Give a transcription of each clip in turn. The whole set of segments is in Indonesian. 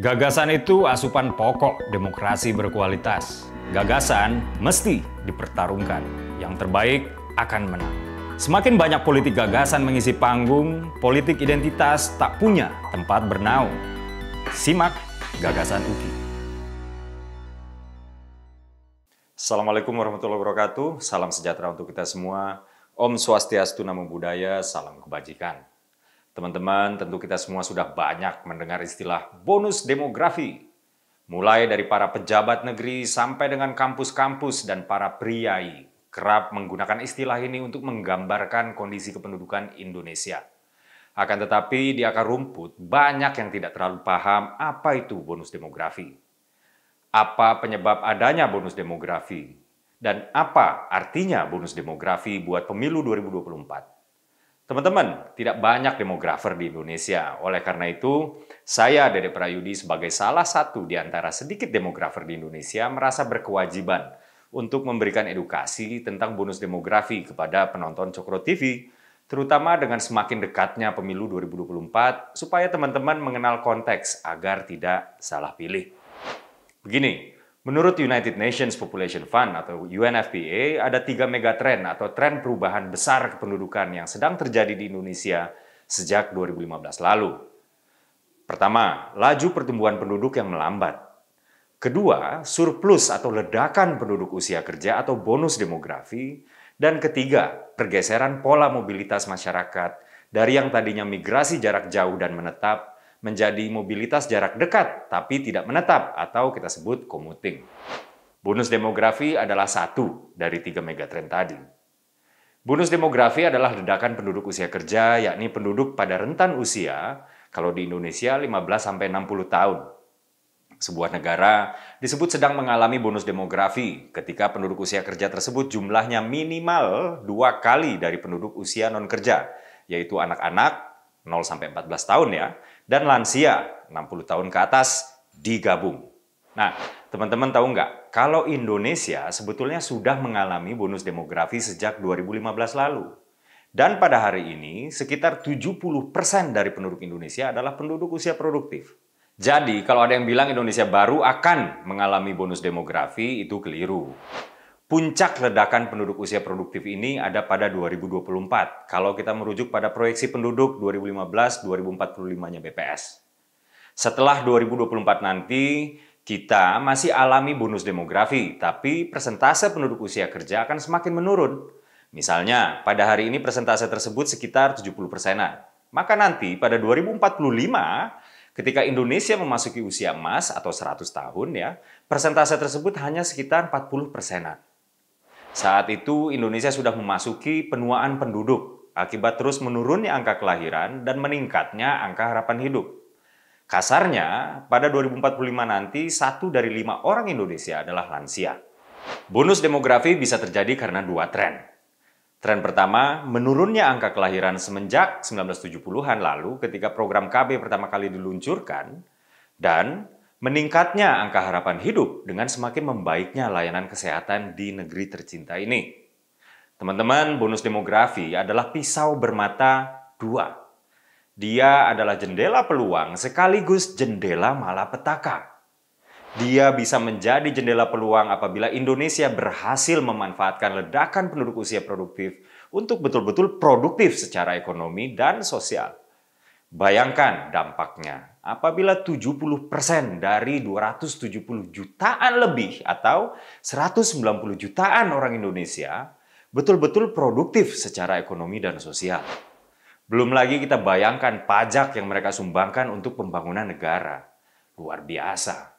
Gagasan itu asupan pokok demokrasi berkualitas. Gagasan mesti dipertarungkan. Yang terbaik akan menang. Semakin banyak politik gagasan mengisi panggung, politik identitas tak punya tempat bernaung. Simak gagasan UKI. Assalamualaikum warahmatullahi wabarakatuh. Salam sejahtera untuk kita semua. Om Swastiastu Namo Buddhaya. Salam kebajikan. Teman-teman, tentu kita semua sudah banyak mendengar istilah bonus demografi. Mulai dari para pejabat negeri sampai dengan kampus-kampus dan para priai kerap menggunakan istilah ini untuk menggambarkan kondisi kependudukan Indonesia. Akan tetapi di akar rumput banyak yang tidak terlalu paham apa itu bonus demografi. Apa penyebab adanya bonus demografi? Dan apa artinya bonus demografi buat pemilu 2024? Teman-teman, tidak banyak demografer di Indonesia. Oleh karena itu, saya, Dede Prayudi, sebagai salah satu di antara sedikit demografer di Indonesia, merasa berkewajiban untuk memberikan edukasi tentang bonus demografi kepada penonton Cokro TV, terutama dengan semakin dekatnya pemilu 2024, supaya teman-teman mengenal konteks agar tidak salah pilih. Begini, Menurut United Nations Population Fund atau UNFPA, ada tiga megatrend atau tren perubahan besar kependudukan yang sedang terjadi di Indonesia sejak 2015 lalu. Pertama, laju pertumbuhan penduduk yang melambat. Kedua, surplus atau ledakan penduduk usia kerja atau bonus demografi. Dan ketiga, pergeseran pola mobilitas masyarakat dari yang tadinya migrasi jarak jauh dan menetap menjadi mobilitas jarak dekat tapi tidak menetap atau kita sebut commuting. Bonus demografi adalah satu dari tiga megatrend tadi. Bonus demografi adalah ledakan penduduk usia kerja, yakni penduduk pada rentan usia, kalau di Indonesia 15-60 tahun. Sebuah negara disebut sedang mengalami bonus demografi ketika penduduk usia kerja tersebut jumlahnya minimal dua kali dari penduduk usia non-kerja, yaitu anak-anak 0-14 tahun ya, dan lansia 60 tahun ke atas digabung. Nah, teman-teman tahu nggak kalau Indonesia sebetulnya sudah mengalami bonus demografi sejak 2015 lalu. Dan pada hari ini sekitar 70% dari penduduk Indonesia adalah penduduk usia produktif. Jadi kalau ada yang bilang Indonesia baru akan mengalami bonus demografi itu keliru. Puncak ledakan penduduk usia produktif ini ada pada 2024 kalau kita merujuk pada proyeksi penduduk 2015-2045-nya BPS. Setelah 2024 nanti, kita masih alami bonus demografi, tapi persentase penduduk usia kerja akan semakin menurun. Misalnya, pada hari ini persentase tersebut sekitar 70 persenan. Maka nanti pada 2045, ketika Indonesia memasuki usia emas atau 100 tahun ya, persentase tersebut hanya sekitar 40 persenan. Saat itu Indonesia sudah memasuki penuaan penduduk akibat terus menurunnya angka kelahiran dan meningkatnya angka harapan hidup. Kasarnya, pada 2045 nanti satu dari lima orang Indonesia adalah lansia. Bonus demografi bisa terjadi karena dua tren. Tren pertama, menurunnya angka kelahiran semenjak 1970-an lalu ketika program KB pertama kali diluncurkan, dan Meningkatnya angka harapan hidup dengan semakin membaiknya layanan kesehatan di negeri tercinta ini. Teman-teman, bonus demografi adalah pisau bermata dua. Dia adalah jendela peluang sekaligus jendela malapetaka. Dia bisa menjadi jendela peluang apabila Indonesia berhasil memanfaatkan ledakan penduduk usia produktif untuk betul-betul produktif secara ekonomi dan sosial. Bayangkan dampaknya Apabila 70% dari 270 jutaan lebih atau 190 jutaan orang Indonesia betul-betul produktif secara ekonomi dan sosial. Belum lagi kita bayangkan pajak yang mereka sumbangkan untuk pembangunan negara. Luar biasa.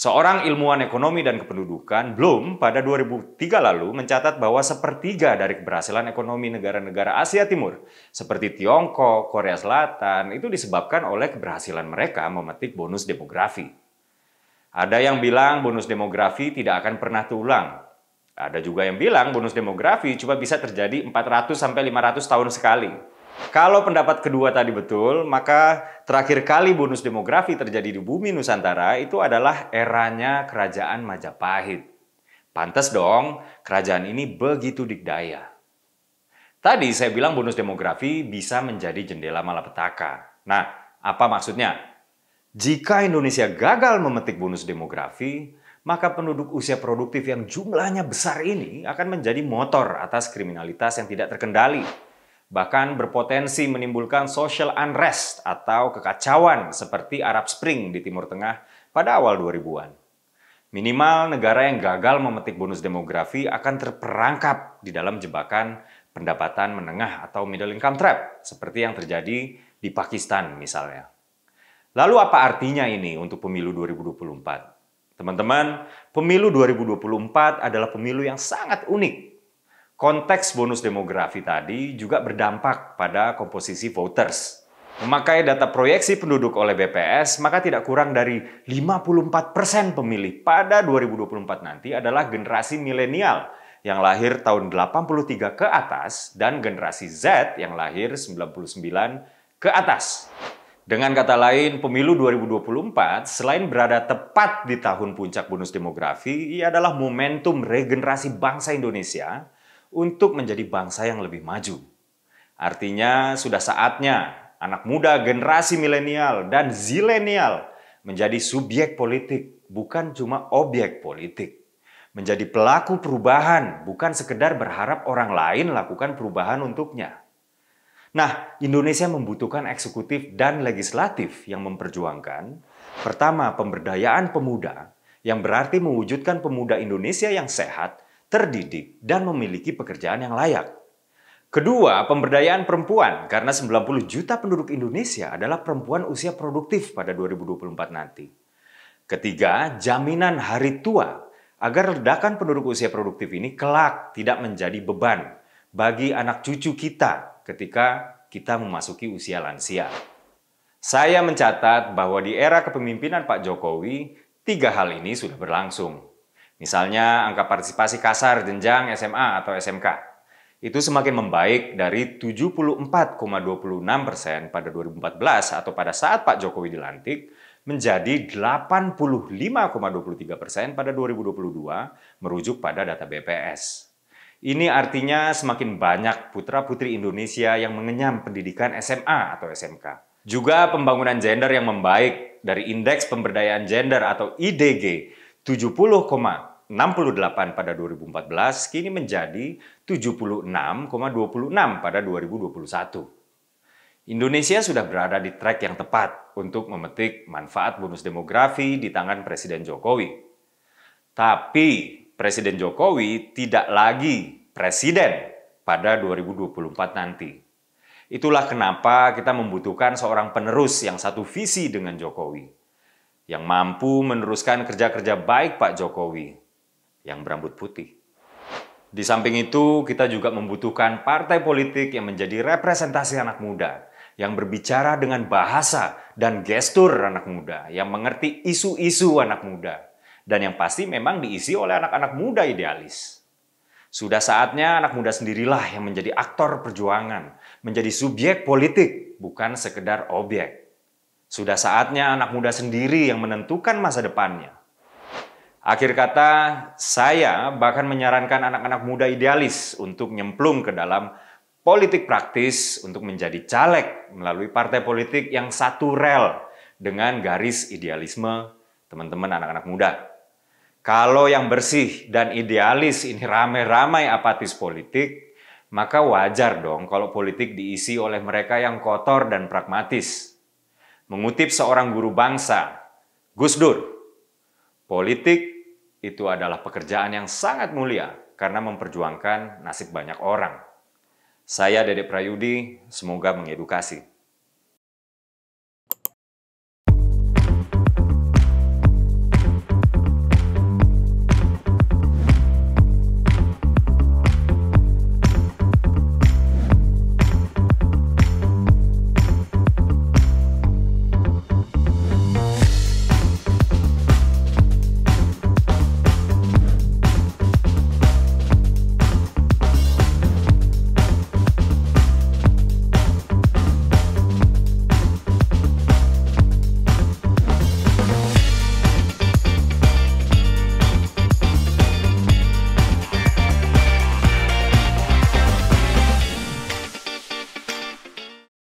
Seorang ilmuwan ekonomi dan kependudukan, Bloom, pada 2003 lalu mencatat bahwa sepertiga dari keberhasilan ekonomi negara-negara Asia Timur, seperti Tiongkok, Korea Selatan, itu disebabkan oleh keberhasilan mereka memetik bonus demografi. Ada yang bilang bonus demografi tidak akan pernah terulang. Ada juga yang bilang bonus demografi cuma bisa terjadi 400 sampai 500 tahun sekali. Kalau pendapat kedua tadi betul, maka terakhir kali bonus demografi terjadi di bumi Nusantara itu adalah eranya kerajaan Majapahit. Pantes dong, kerajaan ini begitu dikdaya. Tadi saya bilang bonus demografi bisa menjadi jendela malapetaka. Nah, apa maksudnya? Jika Indonesia gagal memetik bonus demografi, maka penduduk usia produktif yang jumlahnya besar ini akan menjadi motor atas kriminalitas yang tidak terkendali bahkan berpotensi menimbulkan social unrest atau kekacauan seperti Arab Spring di Timur Tengah pada awal 2000-an. Minimal negara yang gagal memetik bonus demografi akan terperangkap di dalam jebakan pendapatan menengah atau middle income trap seperti yang terjadi di Pakistan misalnya. Lalu apa artinya ini untuk pemilu 2024? Teman-teman, pemilu 2024 adalah pemilu yang sangat unik Konteks bonus demografi tadi juga berdampak pada komposisi voters. Memakai data proyeksi penduduk oleh BPS, maka tidak kurang dari 54% pemilih pada 2024 nanti adalah generasi milenial yang lahir tahun 83 ke atas dan generasi Z yang lahir 99 ke atas. Dengan kata lain, pemilu 2024 selain berada tepat di tahun puncak bonus demografi, ia adalah momentum regenerasi bangsa Indonesia untuk menjadi bangsa yang lebih maju. Artinya sudah saatnya anak muda generasi milenial dan zilenial menjadi subjek politik, bukan cuma objek politik. Menjadi pelaku perubahan, bukan sekedar berharap orang lain lakukan perubahan untuknya. Nah, Indonesia membutuhkan eksekutif dan legislatif yang memperjuangkan, pertama, pemberdayaan pemuda, yang berarti mewujudkan pemuda Indonesia yang sehat, terdidik, dan memiliki pekerjaan yang layak. Kedua, pemberdayaan perempuan karena 90 juta penduduk Indonesia adalah perempuan usia produktif pada 2024 nanti. Ketiga, jaminan hari tua agar ledakan penduduk usia produktif ini kelak tidak menjadi beban bagi anak cucu kita ketika kita memasuki usia lansia. Saya mencatat bahwa di era kepemimpinan Pak Jokowi, tiga hal ini sudah berlangsung. Misalnya angka partisipasi kasar jenjang SMA atau SMK. Itu semakin membaik dari 74,26 persen pada 2014 atau pada saat Pak Jokowi dilantik menjadi 85,23 persen pada 2022 merujuk pada data BPS. Ini artinya semakin banyak putra-putri Indonesia yang mengenyam pendidikan SMA atau SMK. Juga pembangunan gender yang membaik dari Indeks Pemberdayaan Gender atau IDG koma 68 pada 2014 kini menjadi 76,26 pada 2021. Indonesia sudah berada di track yang tepat untuk memetik manfaat bonus demografi di tangan Presiden Jokowi. Tapi Presiden Jokowi tidak lagi presiden pada 2024 nanti. Itulah kenapa kita membutuhkan seorang penerus yang satu visi dengan Jokowi, yang mampu meneruskan kerja-kerja baik Pak Jokowi yang berambut putih. Di samping itu, kita juga membutuhkan partai politik yang menjadi representasi anak muda, yang berbicara dengan bahasa dan gestur anak muda, yang mengerti isu-isu anak muda, dan yang pasti memang diisi oleh anak-anak muda idealis. Sudah saatnya anak muda sendirilah yang menjadi aktor perjuangan, menjadi subjek politik, bukan sekedar objek. Sudah saatnya anak muda sendiri yang menentukan masa depannya, Akhir kata, saya bahkan menyarankan anak-anak muda idealis untuk nyemplung ke dalam politik praktis untuk menjadi caleg melalui partai politik yang satu rel dengan garis idealisme teman-teman anak-anak muda. Kalau yang bersih dan idealis ini ramai-ramai apatis politik, maka wajar dong kalau politik diisi oleh mereka yang kotor dan pragmatis. Mengutip seorang guru bangsa, Gus Dur, politik itu adalah pekerjaan yang sangat mulia karena memperjuangkan nasib banyak orang. Saya Dedek Prayudi, semoga mengedukasi.